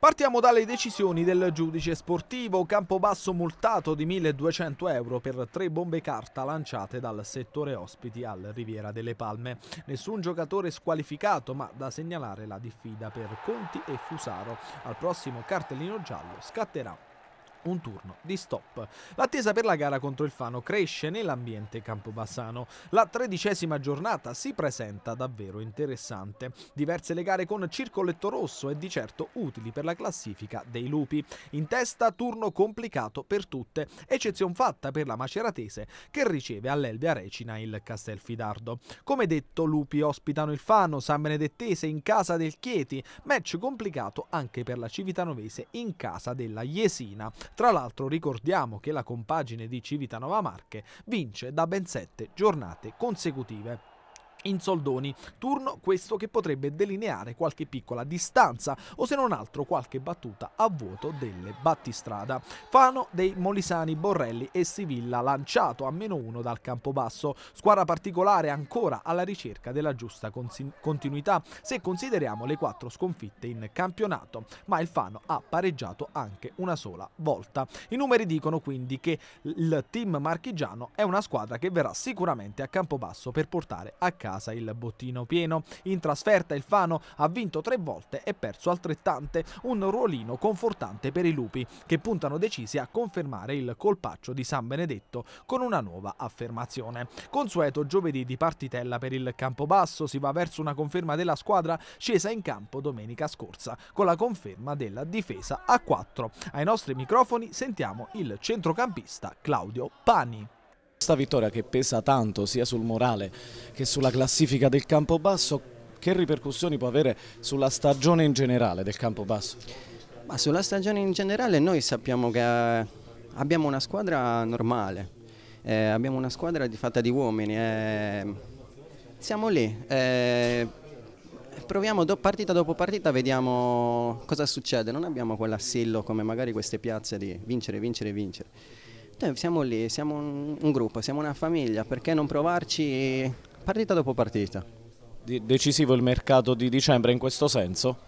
Partiamo dalle decisioni del giudice sportivo, Campobasso multato di 1200 euro per tre bombe carta lanciate dal settore ospiti al Riviera delle Palme. Nessun giocatore squalificato ma da segnalare la diffida per Conti e Fusaro. Al prossimo cartellino giallo scatterà un turno di stop. L'attesa per la gara contro il Fano cresce nell'ambiente campobassano. La tredicesima giornata si presenta davvero interessante. Diverse le gare con circoletto rosso e di certo utili per la classifica dei lupi. In testa turno complicato per tutte, eccezion fatta per la Maceratese che riceve all'Elvia Recina il Castelfidardo. Come detto, lupi ospitano il Fano, San Benedettese in casa del Chieti, match complicato anche per la Civitanovese in casa della Jesina. Tra l'altro ricordiamo che la compagine di Civitanova Marche vince da ben sette giornate consecutive in soldoni, turno questo che potrebbe delineare qualche piccola distanza o se non altro qualche battuta a vuoto delle battistrada. Fano dei Molisani, Borrelli e Sivilla lanciato a meno uno dal campobasso, squadra particolare ancora alla ricerca della giusta continuità se consideriamo le quattro sconfitte in campionato, ma il Fano ha pareggiato anche una sola volta. I numeri dicono quindi che il team marchigiano è una squadra che verrà sicuramente a campobasso per portare a casa casa il bottino pieno. In trasferta il Fano ha vinto tre volte e perso altrettante, un ruolino confortante per i lupi, che puntano decisi a confermare il colpaccio di San Benedetto con una nuova affermazione. Consueto giovedì di partitella per il Campobasso, si va verso una conferma della squadra scesa in campo domenica scorsa, con la conferma della difesa a 4. Ai nostri microfoni sentiamo il centrocampista Claudio Pani questa vittoria che pesa tanto sia sul morale che sulla classifica del campo basso, che ripercussioni può avere sulla stagione in generale del Campobasso? Ma sulla stagione in generale noi sappiamo che eh, abbiamo una squadra normale, eh, abbiamo una squadra fatta di uomini, eh, siamo lì, eh, proviamo do, partita dopo partita, vediamo cosa succede, non abbiamo quell'assillo come magari queste piazze di vincere, vincere, vincere siamo lì, siamo un, un gruppo, siamo una famiglia, perché non provarci partita dopo partita? decisivo il mercato di dicembre in questo senso?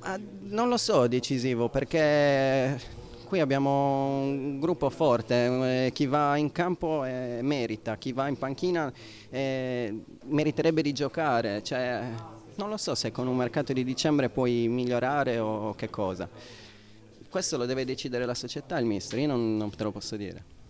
Ah, non lo so decisivo perché qui abbiamo un gruppo forte, eh, chi va in campo eh, merita, chi va in panchina eh, meriterebbe di giocare, cioè, non lo so se con un mercato di dicembre puoi migliorare o che cosa questo lo deve decidere la società, il mister, io non, non te lo posso dire.